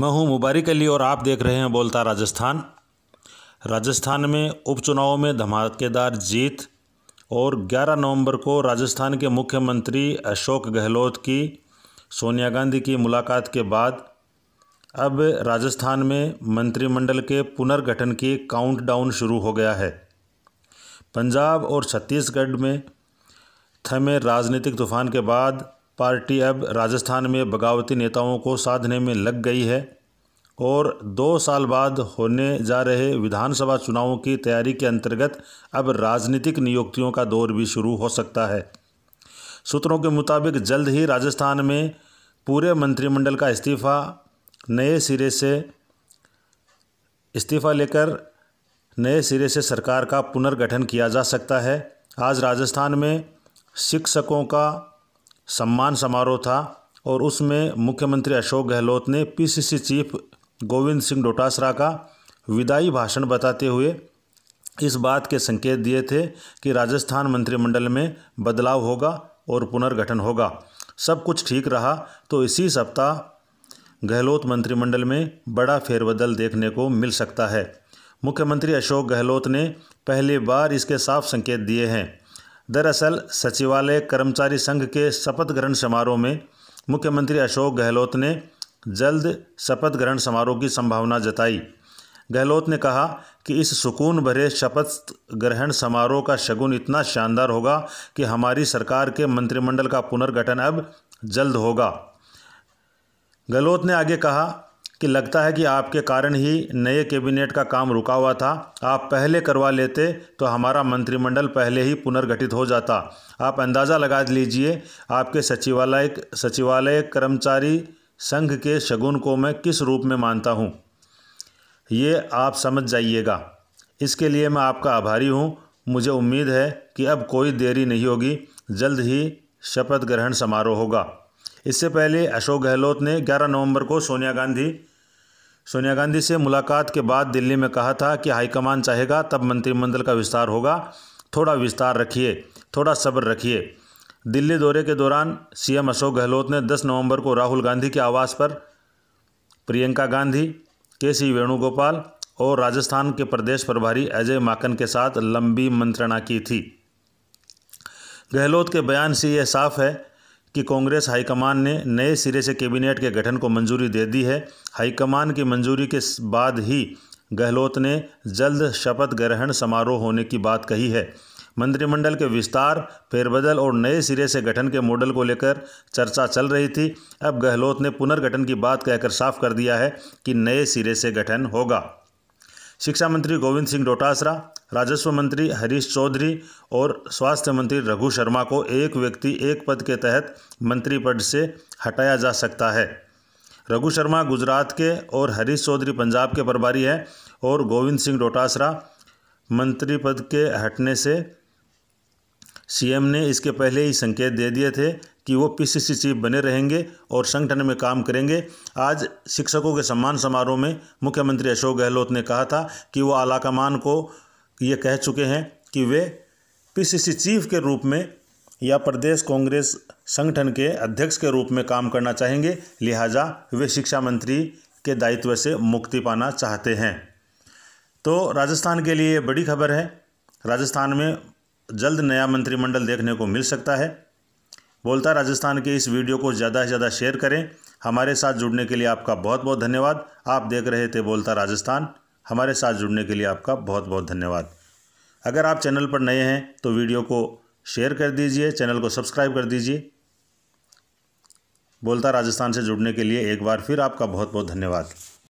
मैं हूं मुबारक अली और आप देख रहे हैं बोलता राजस्थान राजस्थान में उपचुनाव में धमाकेदार जीत और 11 नवंबर को राजस्थान के मुख्यमंत्री अशोक गहलोत की सोनिया गांधी की मुलाकात के बाद अब राजस्थान में मंत्रिमंडल के पुनर्गठन की काउंटडाउन शुरू हो गया है पंजाब और छत्तीसगढ़ में थमे राजनीतिक तूफान के बाद पार्टी अब राजस्थान में बगावती नेताओं को साधने में लग गई है और दो साल बाद होने जा रहे विधानसभा चुनावों की तैयारी के अंतर्गत अब राजनीतिक नियुक्तियों का दौर भी शुरू हो सकता है सूत्रों के मुताबिक जल्द ही राजस्थान में पूरे मंत्रिमंडल का इस्तीफा नए सिरे से इस्तीफा लेकर नए सिरे से सरकार का पुनर्गठन किया जा सकता है आज राजस्थान में शिक्षकों का सम्मान समारोह था और उसमें मुख्यमंत्री अशोक गहलोत ने पीसीसी चीफ गोविंद सिंह डोटासरा का विदाई भाषण बताते हुए इस बात के संकेत दिए थे कि राजस्थान मंत्रिमंडल में बदलाव होगा और पुनर्गठन होगा सब कुछ ठीक रहा तो इसी सप्ताह गहलोत मंत्रिमंडल में बड़ा फेरबदल देखने को मिल सकता है मुख्यमंत्री अशोक गहलोत ने पहली बार इसके साफ संकेत दिए हैं दरअसल सचिवालय कर्मचारी संघ के शपथ ग्रहण समारोह में मुख्यमंत्री अशोक गहलोत ने जल्द शपथ ग्रहण समारोह की संभावना जताई गहलोत ने कहा कि इस सुकून भरे शपथ ग्रहण समारोह का शगुन इतना शानदार होगा कि हमारी सरकार के मंत्रिमंडल का पुनर्गठन अब जल्द होगा गहलोत ने आगे कहा कि लगता है कि आपके कारण ही नए कैबिनेट का काम रुका हुआ था आप पहले करवा लेते तो हमारा मंत्रिमंडल पहले ही पुनर्गठित हो जाता आप अंदाज़ा लगा लीजिए आपके सचिवालय सचिवालय कर्मचारी संघ के शगुन को मैं किस रूप में मानता हूँ ये आप समझ जाइएगा इसके लिए मैं आपका आभारी हूँ मुझे उम्मीद है कि अब कोई देरी नहीं होगी जल्द ही शपथ ग्रहण समारोह होगा इससे पहले अशोक गहलोत ने 11 नवंबर को सोनिया गांधी सोनिया गांधी से मुलाकात के बाद दिल्ली में कहा था कि हाईकमान चाहेगा तब मंत्रिमंडल का विस्तार होगा थोड़ा विस्तार रखिए थोड़ा सब्र रखिए दिल्ली दौरे के दौरान सीएम अशोक गहलोत ने 10 नवंबर को राहुल गांधी के आवास पर प्रियंका गांधी के सी वेणुगोपाल और राजस्थान के प्रदेश प्रभारी अजय माकन के साथ लंबी मंत्रणा की थी गहलोत के बयान से यह साफ है कि कांग्रेस हाईकमान ने नए सिरे से कैबिनेट के गठन को मंजूरी दे दी है हाईकमान की मंजूरी के बाद ही गहलोत ने जल्द शपथ ग्रहण समारोह होने की बात कही है मंत्रिमंडल के विस्तार फेरबदल और नए सिरे से गठन के मॉडल को लेकर चर्चा चल रही थी अब गहलोत ने पुनर्गठन की बात कहकर साफ कर दिया है कि नए सिरे से गठन होगा शिक्षा मंत्री गोविंद सिंह डोटासरा राजस्व मंत्री हरीश चौधरी और स्वास्थ्य मंत्री रघु शर्मा को एक व्यक्ति एक पद के तहत मंत्री पद से हटाया जा सकता है रघु शर्मा गुजरात के और हरीश चौधरी पंजाब के प्रभारी हैं और गोविंद सिंह डोटासरा मंत्री पद के हटने से सीएम ने इसके पहले ही संकेत दे दिए थे कि वो पीसीसी चीफ बने रहेंगे और संगठन में काम करेंगे आज शिक्षकों के सम्मान समारोह में मुख्यमंत्री अशोक गहलोत ने कहा था कि वो आलाकमान को ये कह चुके हैं कि वे पीसीसी चीफ के रूप में या प्रदेश कांग्रेस संगठन के अध्यक्ष के रूप में काम करना चाहेंगे लिहाजा वे शिक्षा मंत्री के दायित्व से मुक्ति पाना चाहते हैं तो राजस्थान के लिए बड़ी खबर है राजस्थान में जल्द नया मंत्रिमंडल देखने को मिल सकता है बोलता राजस्थान के इस वीडियो को ज़्यादा से ज़्यादा शेयर करें हमारे साथ जुड़ने के लिए आपका बहुत बहुत धन्यवाद आप देख रहे थे बोलता राजस्थान हमारे साथ जुड़ने के लिए आपका बहुत बहुत धन्यवाद अगर आप चैनल पर नए हैं तो वीडियो को शेयर कर दीजिए चैनल को सब्सक्राइब कर दीजिए बोलता राजस्थान से जुड़ने के लिए एक बार फिर आपका बहुत बहुत धन्यवाद